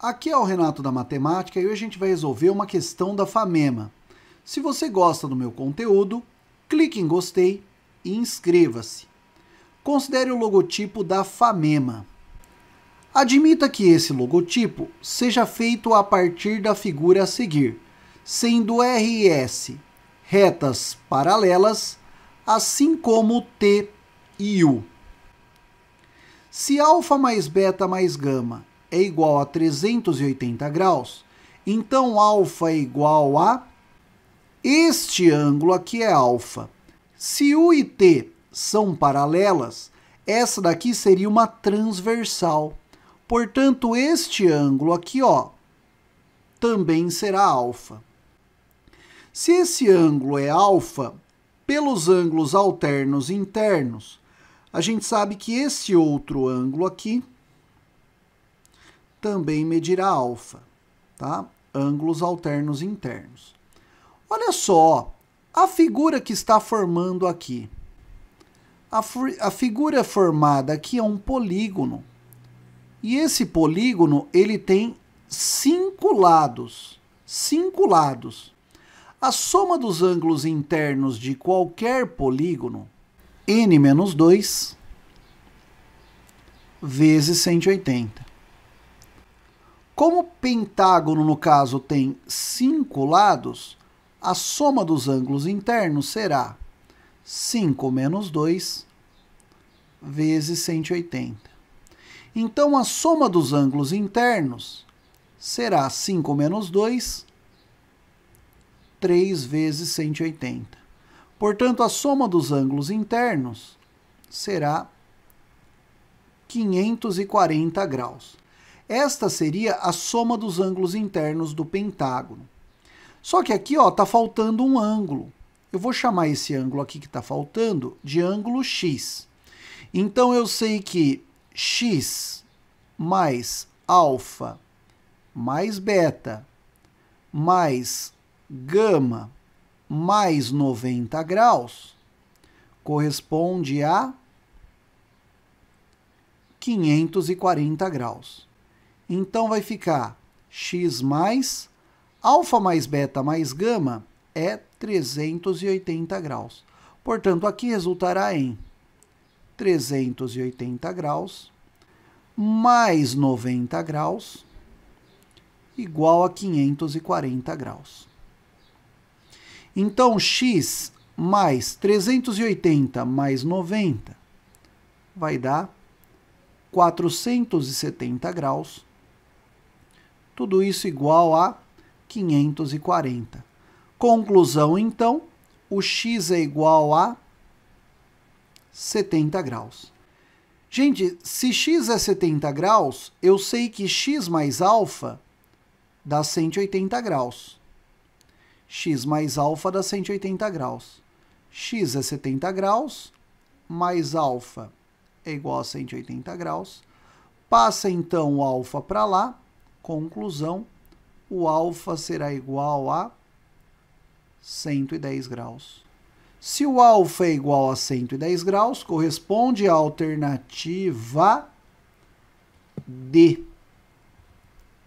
Aqui é o Renato da Matemática e hoje a gente vai resolver uma questão da FAMEMA. Se você gosta do meu conteúdo, clique em gostei e inscreva-se. Considere o logotipo da FAMEMA. Admita que esse logotipo seja feito a partir da figura a seguir, sendo R e S retas paralelas, assim como T e U. Se alfa mais beta mais γ é igual a 380 graus, então alfa é igual a este ângulo aqui é alfa. Se U e T são paralelas, essa daqui seria uma transversal. Portanto, este ângulo aqui, ó, também será alfa. Se esse ângulo é alfa, pelos ângulos alternos internos, a gente sabe que esse outro ângulo aqui também medirá alfa, tá? ângulos alternos internos. Olha só a figura que está formando aqui. A, a figura formada aqui é um polígono. E esse polígono ele tem cinco lados. Cinco lados. A soma dos ângulos internos de qualquer polígono, n menos 2, vezes 180. Como o pentágono, no caso, tem cinco lados, a soma dos ângulos internos será 5 menos 2 vezes 180. Então, a soma dos ângulos internos será 5 menos 2, 3 vezes 180. Portanto, a soma dos ângulos internos será 540 graus. Esta seria a soma dos ângulos internos do pentágono. Só que aqui está faltando um ângulo. Eu vou chamar esse ângulo aqui que está faltando de ângulo x. Então eu sei que x mais alfa mais beta mais gama mais 90 graus corresponde a 540 graus. Então vai ficar x mais alfa mais beta mais gama é 380 graus. Portanto, aqui resultará em 380 graus mais 90 graus igual a 540 graus. Então, x mais 380 mais 90 vai dar 470 graus tudo isso igual a 540. Conclusão, então, o x é igual a 70 graus. Gente, se x é 70 graus, eu sei que x mais alfa dá 180 graus. x mais alfa dá 180 graus. x é 70 graus, mais alfa é igual a 180 graus. Passa, então, o alfa para lá Conclusão: o alfa será igual a 110 graus. Se o alfa é igual a 110 graus, corresponde à alternativa D.